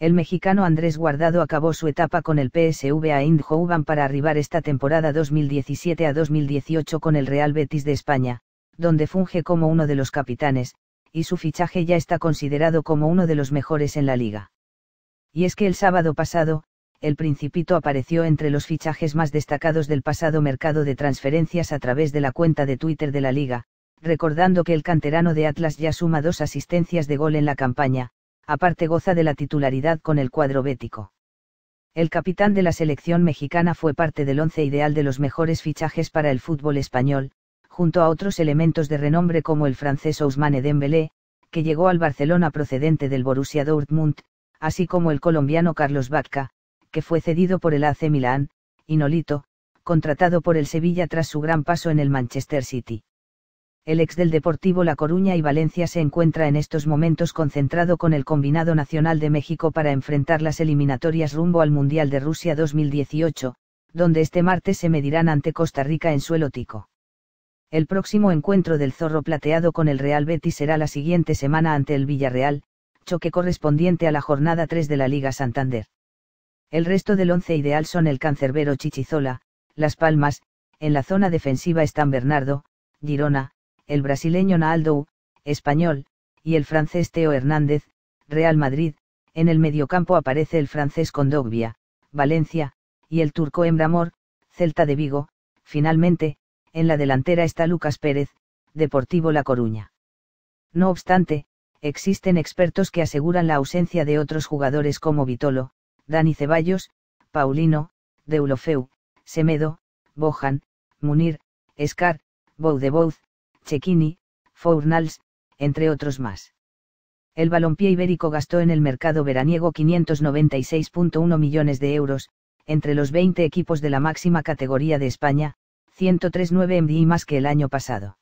el mexicano Andrés Guardado acabó su etapa con el PSV a Eindhoven para arribar esta temporada 2017 a 2018 con el Real Betis de España, donde funge como uno de los capitanes, y su fichaje ya está considerado como uno de los mejores en la liga. Y es que el sábado pasado, el Principito apareció entre los fichajes más destacados del pasado mercado de transferencias a través de la cuenta de Twitter de la liga, recordando que el canterano de Atlas ya suma dos asistencias de gol en la campaña, aparte goza de la titularidad con el cuadro bético. El capitán de la selección mexicana fue parte del once ideal de los mejores fichajes para el fútbol español, junto a otros elementos de renombre como el francés Ousmane Dembélé, que llegó al Barcelona procedente del Borussia Dortmund, así como el colombiano Carlos Bacca, que fue cedido por el AC Milán, Nolito, contratado por el Sevilla tras su gran paso en el Manchester City. El ex del Deportivo La Coruña y Valencia se encuentra en estos momentos concentrado con el combinado nacional de México para enfrentar las eliminatorias rumbo al Mundial de Rusia 2018, donde este martes se medirán ante Costa Rica en suelo tico. El próximo encuentro del Zorro Plateado con el Real Betis será la siguiente semana ante el Villarreal, choque correspondiente a la jornada 3 de la Liga Santander. El resto del once ideal son el Cancerbero Chichizola, Las Palmas, en la zona defensiva están Bernardo, Girona, el brasileño Naldo, español, y el francés Teo Hernández, Real Madrid, en el mediocampo aparece el francés Condogbia, Valencia, y el turco Embramor, Celta de Vigo, finalmente, en la delantera está Lucas Pérez, Deportivo La Coruña. No obstante, existen expertos que aseguran la ausencia de otros jugadores como Vitolo, Dani Ceballos, Paulino, Deulofeu, Semedo, Bojan, Munir, Escar, Boudebouz, Cecchini, Fournals, entre otros más. El balompié ibérico gastó en el mercado veraniego 596.1 millones de euros, entre los 20 equipos de la máxima categoría de España, 103.9 MDI más que el año pasado.